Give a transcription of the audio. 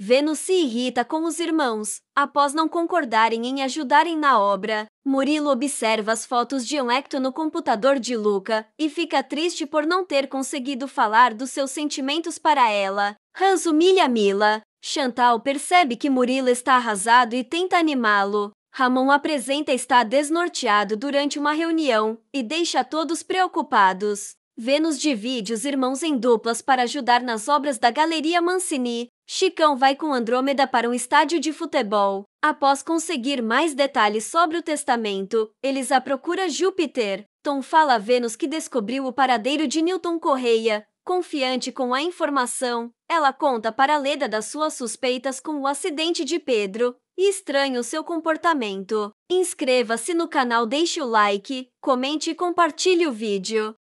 Vênus se irrita com os irmãos, após não concordarem em ajudarem na obra. Murilo observa as fotos de Anecto no computador de Luca e fica triste por não ter conseguido falar dos seus sentimentos para ela. Hans humilha Mila. Chantal percebe que Murilo está arrasado e tenta animá-lo. Ramon apresenta estar desnorteado durante uma reunião e deixa todos preocupados. Vênus divide os irmãos em duplas para ajudar nas obras da Galeria Mancini. Chicão vai com Andrômeda para um estádio de futebol. Após conseguir mais detalhes sobre o testamento, eles a procura Júpiter. Tom fala a Vênus que descobriu o paradeiro de Newton Correia. Confiante com a informação, ela conta para Leda das suas suspeitas com o acidente de Pedro e estranha o seu comportamento. Inscreva-se no canal, deixe o like, comente e compartilhe o vídeo.